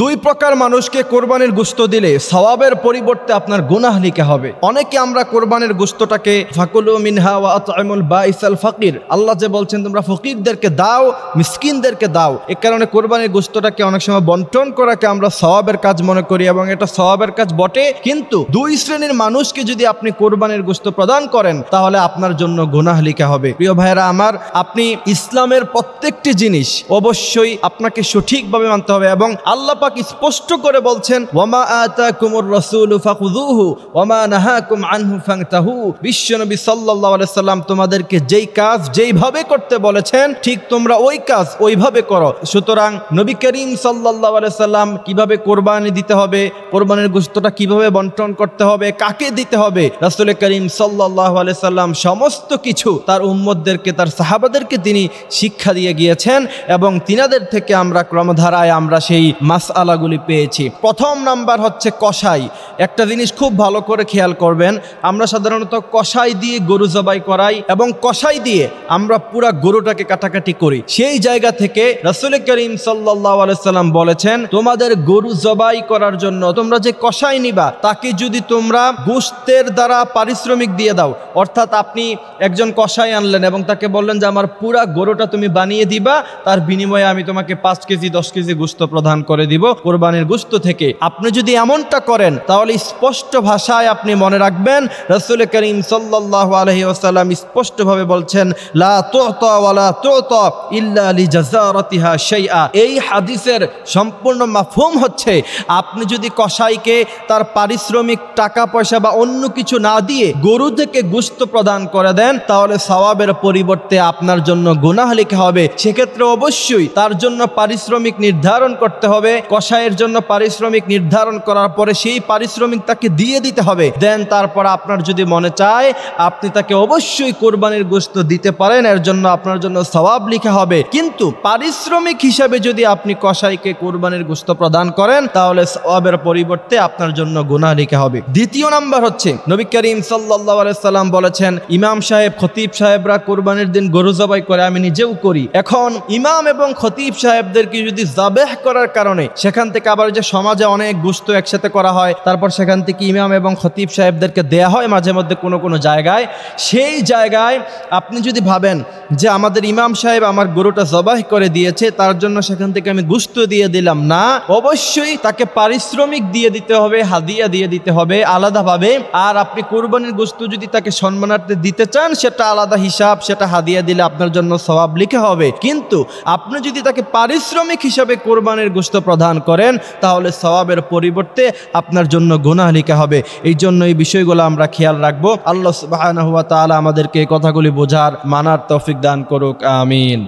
দুই প্রকার মানুষকে কোরবানির গুস্ত দিলে সওয়াবের পরিবর্তে আপনার গুনাহ লিখে হবে অনেকে আমরা কোরবানির গুস্তটাকে ফাকুলু মিনহা ওয়া আতআমুল বাইসাল ফকির আল্লাহ যে বলছেন তোমরা ফকিরদেরকে দাও মিসকিনদেরকে দাও এ কারণে কোরবানির গুস্তটাকে অনেক সময় বন্টন করাকে আমরা সওয়াবের কাজ মনে করি এবং এটা সবাবের কাজ বটে কিন্তু দুই শ্রেণীর মানুষকে যদি আপনি কোরবানির গুস্ত প্রদান করেন তাহলে আপনার জন্য গুনাহ লিখা হবে প্রিয় ভাইরা আমার আপনি ইসলামের প্রত্যেকটি জিনিস অবশ্যই আপনাকে সঠিকভাবে মানতে হবে এবং আল্লাহ আল্লাহ পাক স্পষ্ট করে বলছেন ওয়ামা আতা কুমুর রসুল ফাকুদুহু ওমা নাহাকুম আনহু ফাংতাহু বিশ্বনবী সাল্লাহ সাল্লাম তোমাদেরকে যেই কাজ যেইভাবে করতে বলেছেন ঠিক তোমরা ওই কাজ ওইভাবে করো সুতরাং নবী করিম সাল্লাহ সাল্লাম কিভাবে কোরবানি দিতে হবে কোরবানির গোস্তটা কিভাবে বন্টন করতে হবে কাকে দিতে হবে রাসুল করিম সাল্লাহ সাল্লাম সমস্ত কিছু তার উম্মদদেরকে তার সাহাবাদেরকে তিনি শিক্ষা দিয়ে গিয়েছেন এবং তিনাদের থেকে আমরা ক্রমধারায় আমরা সেই মাস মাসআলাগুলি পেয়েছি প্রথম নাম্বার হচ্ছে কষাই একটা জিনিস খুব ভালো করে খেয়াল করবেন আমরা সাধারণত কষাই দিয়ে গরু জবাই করাই এবং কষাই দিয়ে আমরা পুরা গরুটাকে কাটাকাটি করি সেই জায়গা থেকে রসুল করিম সাল্লাহ আলাইসাল্লাম বলেছেন তোমাদের গরু জবাই করার জন্য তোমরা যে কষাই নিবা তাকে যদি তোমরা গোস্তের দ্বারা পারিশ্রমিক দিয়ে দাও অর্থাৎ আপনি একজন কষাই আনলেন এবং তাকে বললেন যে আমার পুরা গরুটা তুমি বানিয়ে দিবা তার বিনিময়ে আমি তোমাকে পাঁচ কেজি দশ কেজি গোস্ত প্রদান করে দিব কোরবানির গুস্ত থেকে আপনি যদি এমনটা করেন তাহলে স্পষ্ট ভাষায় আপনি মনে রাখবেন রসুল করিম সাল্লাহ আলহি আসাল্লাম স্পষ্টভাবে বলছেন লা জাজারতিহা এই হাদিসের সম্পূর্ণ মাফুম হচ্ছে আপনি যদি কসাইকে তার পারিশ্রমিক টাকা পয়সা বা অন্য কিছু না দিয়ে গরু থেকে গুস্ত প্রদান করে দেন তাহলে সওয়াবের পরিবর্তে আপনার জন্য গুণাহ লিখা হবে সেক্ষেত্রে অবশ্যই তার জন্য পারিশ্রমিক নির্ধারণ করতে হবে কষায়ের জন্য পারিশ্রমিক নির্ধারণ করার পরে সেই পারিশ্রমিক তাকে দিয়ে দিতে হবে দেন তারপর আপনার যদি মনে চায় আপনি তাকে অবশ্যই কোরবানির গোস্ত দিতে পারেন এর জন্য আপনার জন্য স্বভাব লিখা হবে কিন্তু পারিশ্রমিক হিসাবে যদি আপনি কষাইকে কোরবানির গোস্ত প্রদান করেন তাহলে স্বভাবের পরিবর্তে আপনার জন্য গুণা লিখা হবে দ্বিতীয় নাম্বার হচ্ছে নবী করিম সাল্লাহ বলেছেন ইমাম সাহেব খতিব সাহেবরা কোরবানির দিন গরু জবাই করে আমি নিজেও করি এখন ইমাম এবং খতিব সাহেবদেরকে যদি জাবেহ করার কারণে সেখান থেকে আবার যে সমাজে অনেক গুস্ত একসাথে করা হয় তারপর সেখান থেকে ইমাম এবং খতিব সাহেবদেরকে দেয়া হয় মাঝে মধ্যে কোনো কোনো জায়গায় সেই জায়গায় আপনি যদি ভাবেন যে আমাদের ইমাম সাহেব আমার গরুটা জবাহ করে দিয়েছে তার জন্য সেখান থেকে আমি গুস্ত দিয়ে দিলাম না অবশ্যই তাকে পারিশ্রমিক দিয়ে দিতে হবে হাদিয়া দিয়ে দিতে হবে আলাদাভাবে আর আপনি কোরবানির গুস্ত যদি তাকে সম্মানার্থে দিতে চান সেটা আলাদা হিসাব সেটা হাদিয়া দিলে আপনার জন্য স্বভাব লিখে হবে কিন্তু আপনি যদি তাকে পারিশ্রমিক হিসাবে কোরবানির গুস্ত প্রদান সমাধান করেন তাহলে সবাবের পরিবর্তে আপনার জন্য গুনাহ হবে এই জন্য এই বিষয়গুলো আমরা খেয়াল রাখবো আল্লাহ সুবাহ আমাদেরকে কথাগুলি বোঝার মানার তৌফিক দান করুক আমিন